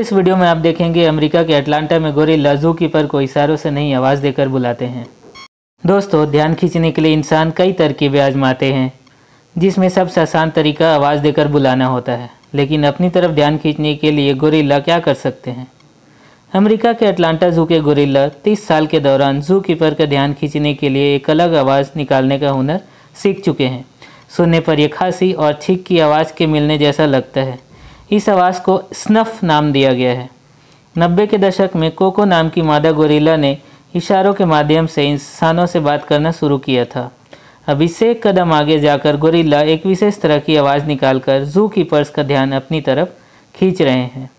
इस वीडियो में आप देखेंगे अमेरिका के अटलांटा में गोरी जू कीपर को इशारों से नहीं आवाज़ देकर बुलाते हैं दोस्तों ध्यान खींचने के लिए इंसान कई तरकीबें आजमाते हैं जिसमें सबसे आसान तरीका आवाज़ देकर बुलाना होता है लेकिन अपनी तरफ ध्यान खींचने के लिए गोरीला क्या कर सकते हैं अमेरिका के अटलांटा जू के गोरीला तीस साल के दौरान जू कीपर का ध्यान खींचने के लिए एक अलग आवाज़ निकालने का हुनर सीख चुके हैं सुनने पर यह खांसी और छीक की आवाज़ के मिलने जैसा लगता है इस आवाज़ को स्नफ नाम दिया गया है नब्बे के दशक में कोको नाम की मादा गोरीला ने इशारों के माध्यम से इंसानों से बात करना शुरू किया था अब इससे एक कदम आगे जाकर गोरिल्ला एक विशेष तरह की आवाज़ निकालकर जू कीपर्स का ध्यान अपनी तरफ खींच रहे हैं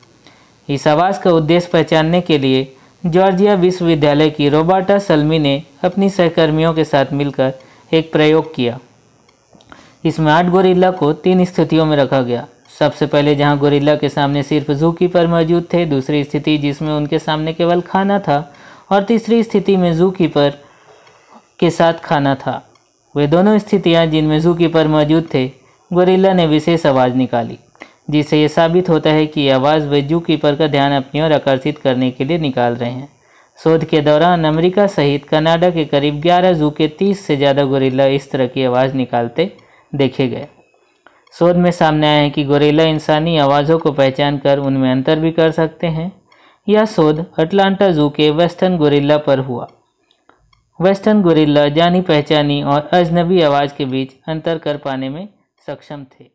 इस आवाज़ का उद्देश्य पहचानने के लिए जॉर्जिया विश्वविद्यालय की रोबाटा सलमी ने अपनी सहकर्मियों के साथ मिलकर एक प्रयोग किया इसमें आठ गोरिल्ला को तीन स्थितियों में रखा गया सबसे पहले जहां गोरिल्ला के सामने सिर्फ जूकीपर मौजूद थे दूसरी स्थिति जिसमें उनके सामने केवल खाना था और तीसरी स्थिति में जूकीपर के साथ खाना था वे दोनों स्थितियां जिनमें जूकीपर मौजूद थे गोरिल्ला ने विशेष आवाज़ निकाली जिससे ये साबित होता है कि आवाज़ वे जूकीपर का ध्यान अपनी ओर आकर्षित करने के लिए निकाल रहे हैं शोध के दौरान अमेरिका सहित कनाडा के करीब 11 जू के 30 से ज़्यादा गोरिल्ला इस तरह की आवाज़ निकालते देखे गए शोध में सामने आया है कि गोरेला इंसानी आवाज़ों को पहचान कर उनमें अंतर भी कर सकते हैं यह शोध अटलांटा जू के वेस्टर्न गोरेला पर हुआ वेस्टर्न गोरेला जानी पहचानी और अजनबी आवाज़ के बीच अंतर कर पाने में सक्षम थे